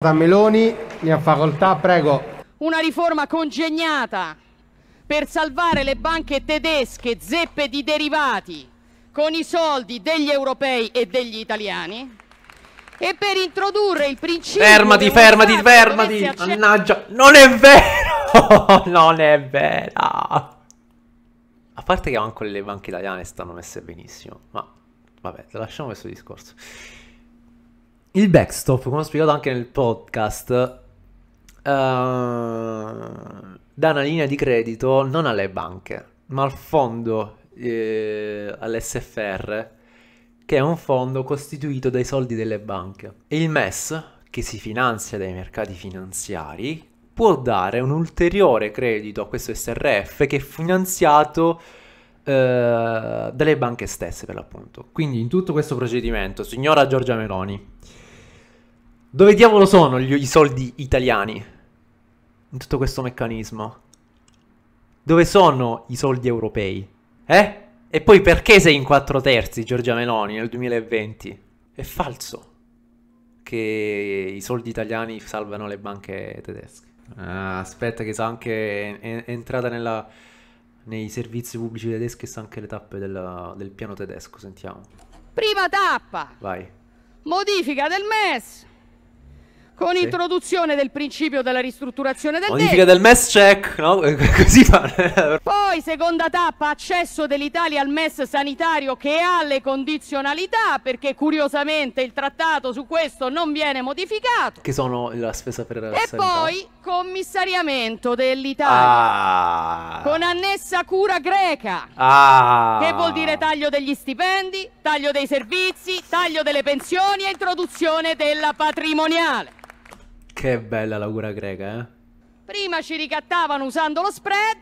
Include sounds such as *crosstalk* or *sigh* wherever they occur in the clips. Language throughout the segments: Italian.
Da Meloni, ne ha facoltà, prego. Una riforma congegnata per salvare le banche tedesche zeppe di derivati con i soldi degli europei e degli italiani e per introdurre il principio... Fermati, fermati, fermati! Mannaggia, non è vero! *laughs* non è vero! A parte che anche le banche italiane stanno messe benissimo, ma vabbè, lasciamo questo discorso. Il backstop, come ho spiegato anche nel podcast, Uh, dà una linea di credito non alle banche, ma al fondo eh, all'SFR, che è un fondo costituito dai soldi delle banche. il MES, che si finanzia dai mercati finanziari, può dare un ulteriore credito a questo SRF che è finanziato eh, dalle banche stesse per l'appunto. Quindi in tutto questo procedimento, signora Giorgia Meloni, dove diavolo sono gli, i soldi italiani? In tutto questo meccanismo. Dove sono i soldi europei? Eh? E poi perché sei in quattro terzi Giorgia Meloni nel 2020? È falso che i soldi italiani salvano le banche tedesche. Ah, aspetta che sa anche... È, entrata nella, nei servizi pubblici tedeschi e sa anche le tappe della, del piano tedesco, sentiamo. Prima tappa! Vai. Modifica del MES con sì. introduzione del principio della ristrutturazione del Modifica debito. del MES check, no? *laughs* Così fa. *laughs* Poi seconda tappa, accesso dell'Italia al MES sanitario che ha le condizionalità, perché curiosamente il trattato su questo non viene modificato. Che sono la spesa per la E sanità. poi commissariamento dell'Italia. Ah. Con annessa cura greca. Ah. Che vuol dire taglio degli stipendi, taglio dei servizi, taglio delle pensioni e introduzione della patrimoniale. Che bella la cura greca, eh? Prima ci ricattavano usando lo spread,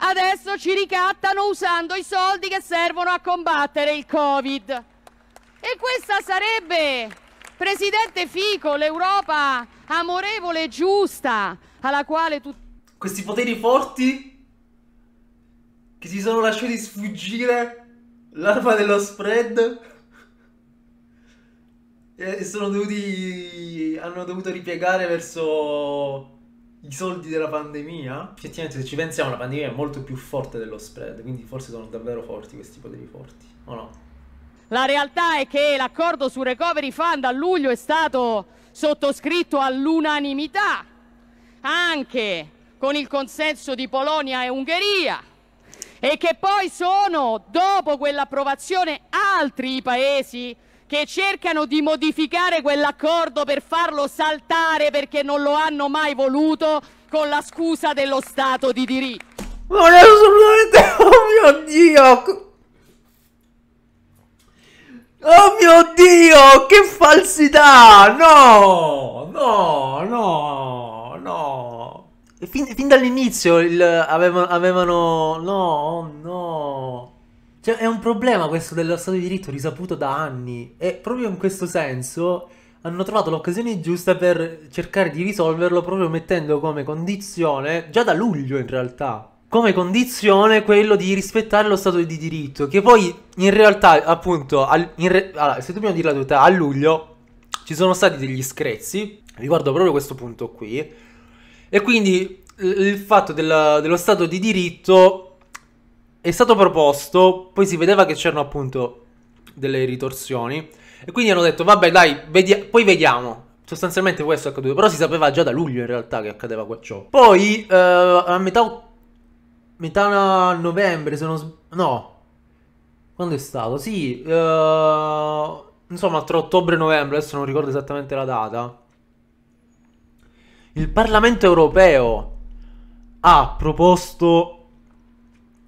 adesso ci ricattano usando i soldi che servono a combattere il Covid. E questa sarebbe, Presidente Fico, l'Europa amorevole e giusta alla quale tu... Questi poteri forti che si sono lasciati sfuggire l'arma dello spread e dovuti, hanno dovuto ripiegare verso i soldi della pandemia. Effettivamente, se ci pensiamo, la pandemia è molto più forte dello spread, quindi forse sono davvero forti questi poteri forti, o no? La realtà è che l'accordo su recovery fund a luglio è stato sottoscritto all'unanimità, anche con il consenso di Polonia e Ungheria e che poi sono, dopo quell'approvazione, altri paesi che cercano di modificare quell'accordo per farlo saltare perché non lo hanno mai voluto con la scusa dello Stato di diritto. Non è assolutamente... *laughs* Oh mio Dio! Oh mio Dio, che falsità! No, no, no, no. Fin, fin dall'inizio avevano, avevano... No, no. Cioè, è un problema questo dello Stato di diritto risaputo da anni. E proprio in questo senso hanno trovato l'occasione giusta per cercare di risolverlo proprio mettendo come condizione, già da luglio in realtà, come condizione quello di rispettare lo Stato di diritto, che poi in realtà, appunto, al, in re, allora, se dobbiamo dire la verità, a luglio ci sono stati degli screzi riguardo proprio questo punto qui, e quindi il fatto della, dello Stato di diritto è stato proposto, poi si vedeva che c'erano appunto delle ritorsioni e quindi hanno detto vabbè dai, vedi- poi vediamo. Sostanzialmente questo è accaduto, però si sapeva già da luglio in realtà che accadeva ciò. Poi eh, a metà, metà novembre, se non sbaglio... No. Quando è stato? Sì, eh, insomma tra ottobre e novembre, adesso non ricordo esattamente la data. Il Parlamento europeo ha proposto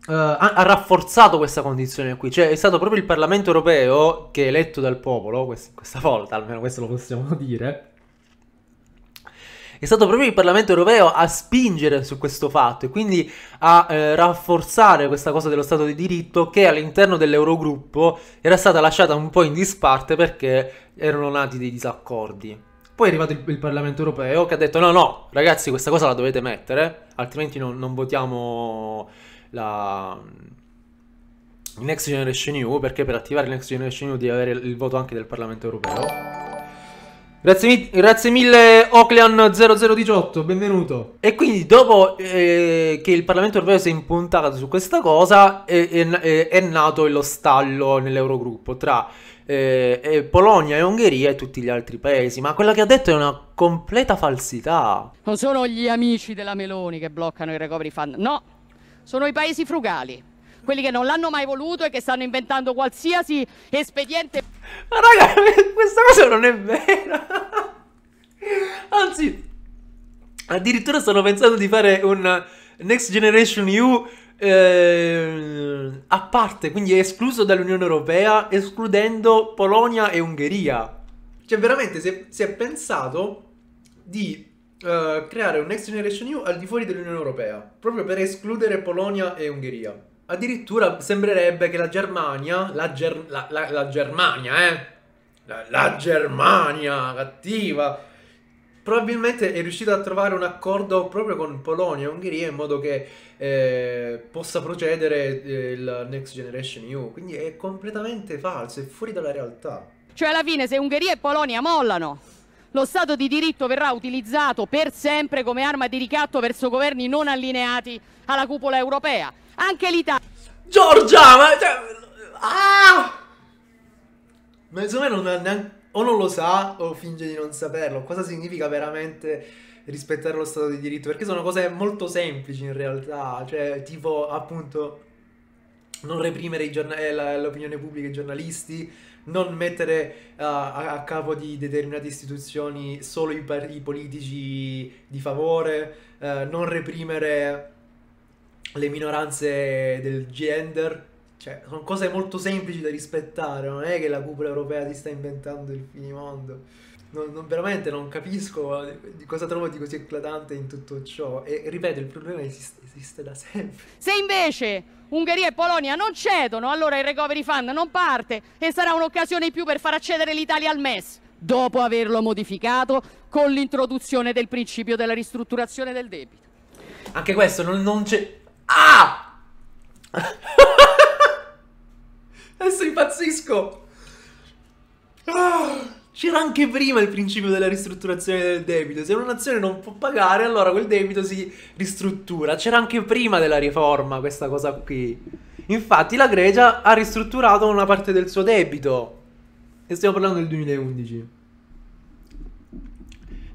Uh, ha, rafforzato questa condizione qui, cioè è stato proprio il Parlamento europeo che è eletto dal popolo, quest- questa volta almeno questo lo possiamo *laughs* dire, è stato proprio il Parlamento europeo a spingere su questo fatto e quindi a eh, rafforzare questa cosa dello Stato di diritto che all'interno dell'Eurogruppo era stata lasciata un po' in disparte perché erano nati dei disaccordi. Poi è arrivato il, il Parlamento europeo che ha detto no no ragazzi questa cosa la dovete mettere altrimenti non, non votiamo la Next Generation EU perché per attivare il Next Generation EU devi avere il voto anche del Parlamento europeo. Grazie, mi grazie mille Oclean0018, benvenuto. E quindi dopo eh, che il Parlamento europeo si è impuntato su questa cosa è, è, è nato lo stallo nell'Eurogruppo tra eh, Polonia e Ungheria e tutti gli altri paesi. Ma quella che ha detto è una completa falsità. Non sono gli amici della Meloni che bloccano i recovery fund. No, sono i paesi frugali, quelli che non l'hanno mai voluto e che stanno inventando qualsiasi espediente. Ma raga, *laughs* questa cosa non è vera. Anzi, addirittura stanno pensando di fare un Next Generation EU eh, a parte, quindi escluso dall'Unione Europea, escludendo Polonia e Ungheria. Cioè, veramente si è, si è pensato di eh, creare un Next Generation EU al di fuori dell'Unione Europea, proprio per escludere Polonia e Ungheria. Addirittura sembrerebbe che la Germania, la, Ger- la, la, la Germania, eh, la Germania cattiva, probabilmente è riuscita a trovare un accordo proprio con Polonia e Ungheria in modo che eh, possa procedere eh, il Next Generation EU. Quindi è completamente falso, è fuori dalla realtà. Cioè alla fine se Ungheria e Polonia mollano, lo Stato di diritto verrà utilizzato per sempre come arma di ricatto verso governi non allineati alla cupola europea. Anche l'Italia. Giorgia, ma. Cioè, ah! Ma insomma, non ha neanche. O non lo sa o finge di non saperlo. Cosa significa veramente rispettare lo Stato di diritto? Perché sono cose molto semplici in realtà. Cioè, tipo appunto non reprimere eh, l'opinione pubblica e i giornalisti, non mettere uh, a, a, capo di determinate istituzioni solo i, par- i politici di favore, uh, non reprimere le minoranze del gender. Cioè, sono cose molto semplici da rispettare, non è che la cupola europea ti sta inventando il finimondo non, non, veramente non capisco eh, di cosa trovo di così eclatante in tutto ciò. E ripeto, il problema esiste, esiste da sempre. Se invece Ungheria e Polonia non cedono, allora il recovery fund non parte e sarà un'occasione in più per far accedere l'Italia al MES, dopo averlo modificato con l'introduzione del principio della ristrutturazione del debito. Anche questo non, non c'è... Ah! *laughs* Adesso impazzisco! Ah! C'era anche prima il principio della ristrutturazione del debito. Se una nazione non può pagare, allora quel debito si ristruttura. C'era anche prima della riforma questa cosa qui. Infatti la Grecia ha ristrutturato una parte del suo debito. E stiamo parlando del 2011.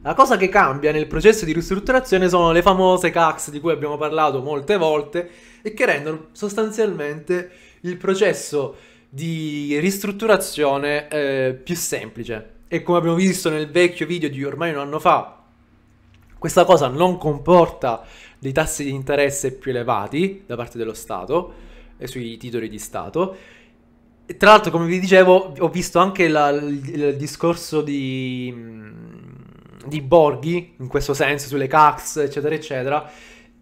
La cosa che cambia nel processo di ristrutturazione sono le famose CAX di cui abbiamo parlato molte volte e che rendono sostanzialmente il processo di ristrutturazione eh, più semplice. E come abbiamo visto nel vecchio video di ormai un anno fa, questa cosa non comporta dei tassi di interesse più elevati da parte dello Stato e sui titoli di Stato. E tra l'altro, come vi dicevo, ho visto anche la, il, il, discorso di, mm, di, Borghi, in questo senso, sulle CAX, eccetera, eccetera.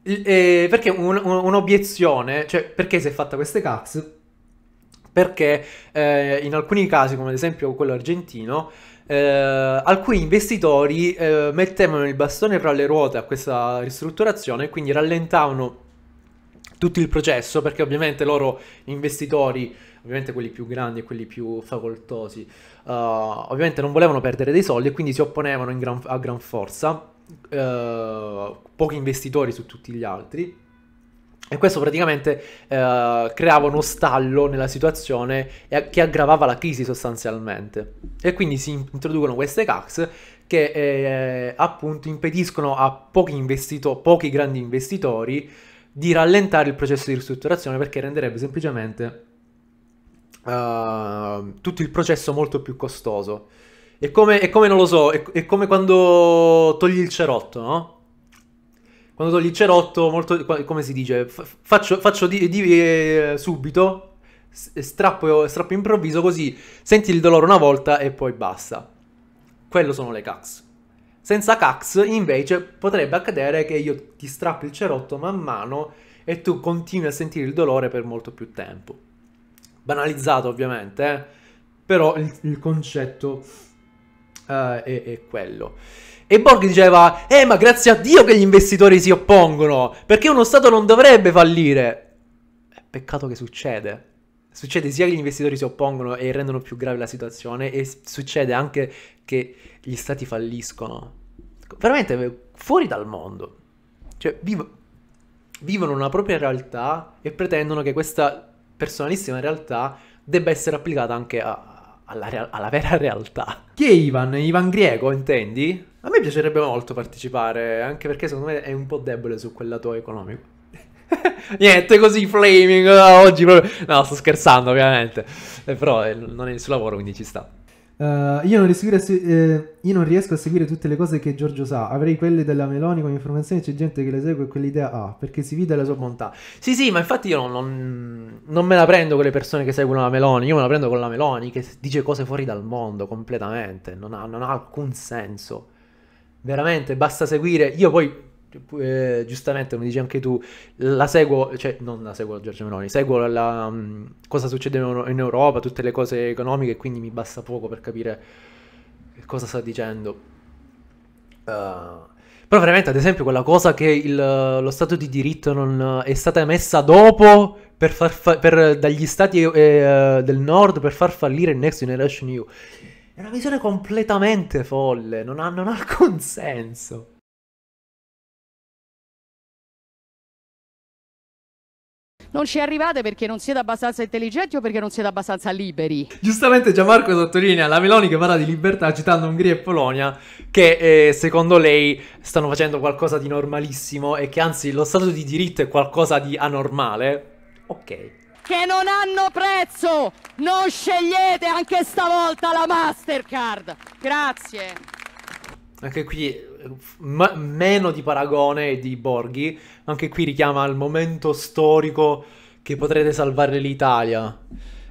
E, perché un, un, un'obiezione, cioè perché si è fatta queste CAX? perché eh, in alcuni casi, come ad esempio quello argentino, eh, alcuni investitori eh, mettevano il bastone fra le ruote a questa ristrutturazione e quindi rallentavano tutto il processo perché ovviamente loro investitori, ovviamente quelli più grandi e quelli più facoltosi, uh, ovviamente non volevano perdere dei soldi e quindi si opponevano gran, a gran forza, uh, pochi investitori su tutti gli altri e questo praticamente eh, creava uno stallo nella situazione che aggravava la crisi sostanzialmente. E quindi si introducono queste CAX che eh, appunto impediscono a pochi, investito- pochi grandi investitori di rallentare il processo di ristrutturazione perché renderebbe semplicemente uh, tutto il processo molto più costoso. È come, è come non lo so, è, è come quando togli il cerotto, no? Quando togli il cerotto, molto, come si dice, faccio, faccio di, di, eh, subito, eh, strappo, strappo improvviso, così senti il dolore una volta e poi basta. Quello sono le cax. Senza cax, invece, potrebbe accadere che io ti strappo il cerotto man mano e tu continui a sentire il dolore per molto più tempo. Banalizzato, ovviamente, eh? però il, il concetto uh, è, è quello. E Borg diceva, eh ma grazie a Dio che gli investitori si oppongono, perché uno Stato non dovrebbe fallire. Eh, peccato che succede. Succede sia che gli investitori si oppongono e rendono più grave la situazione, e succede anche che gli Stati falliscono. Veramente eh, fuori dal mondo. Cioè, viv- vivono una propria realtà e pretendono che questa personalissima realtà debba essere applicata anche a, alla, real- alla, vera realtà. Chi è Ivan? Ivan Griego, intendi? A me piacerebbe molto partecipare, anche perché secondo me è un po' debole su quel lato economico. *laughs* Niente, così flaming oggi proprio. No, sto scherzando, ovviamente. Eh, però eh, non è il suo lavoro, quindi ci sta. Uh, io, non eh, io, non riesco a seguire tutte le cose che Giorgio sa. Avrei quelle della Meloni come informazioni. C'è gente che le segue e quell'idea ha perché si vede la sua bontà. Sì, sì, ma infatti io non, non, non, me la prendo con le persone che seguono la Meloni. Io me la prendo con la Meloni che dice cose fuori dal mondo completamente. Non ha, non ha alcun senso. Veramente, basta seguire. Io poi eh, giustamente come dici anche tu, la seguo, cioè non la seguo Giorgio Meloni, seguo la, la, mm, cosa succede in Europa, tutte le cose economiche, quindi mi basta poco per capire cosa sta dicendo. Uh, però veramente, ad esempio, quella cosa che il, lo Stato di diritto non eh, è stata emessa dopo per far fa- per, dagli stati eh, del nord per far fallire il Next Generation EU. È una visione completamente folle, non ha, non ha alcun senso. non ci arrivate perché non siete abbastanza intelligenti o perché non siete abbastanza liberi. Giustamente Gianmarco sottolinea la Meloni che parla di libertà citando Ungheria e Polonia che eh, secondo lei stanno facendo qualcosa di normalissimo e che anzi lo Stato di diritto è qualcosa di anormale. Ok che non hanno prezzo! Non scegliete anche stavolta la Mastercard! Grazie! anche qui eh, m- meno di paragone di Borghi, anche qui richiama al momento storico che potrete salvare l'Italia.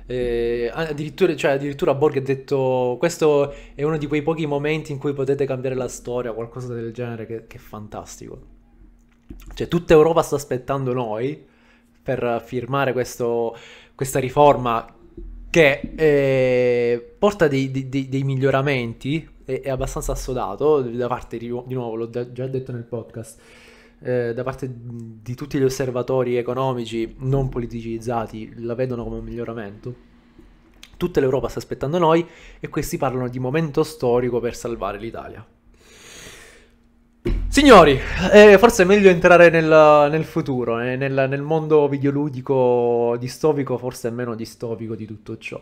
Eh, addirittura, cioè, addirittura Borghi ha detto questo è uno di quei pochi momenti in cui potete cambiare la storia, qualcosa del genere che, che è fantastico. Cioè tutta Europa sta aspettando noi per firmare questo, questa riforma che eh, porta dei, dei, dei miglioramenti è, è abbastanza assodato da parte, di nuovo, l'ho da, già detto nel podcast, eh, da parte di tutti gli osservatori economici non politicizzati la vedono come un miglioramento. Tutta l'Europa sta aspettando noi e questi parlano di momento storico per salvare l'Italia. Signori, eh, forse è meglio entrare nel, nel futuro, eh, nel, nel mondo videoludico distopico, forse è meno distopico di tutto ciò.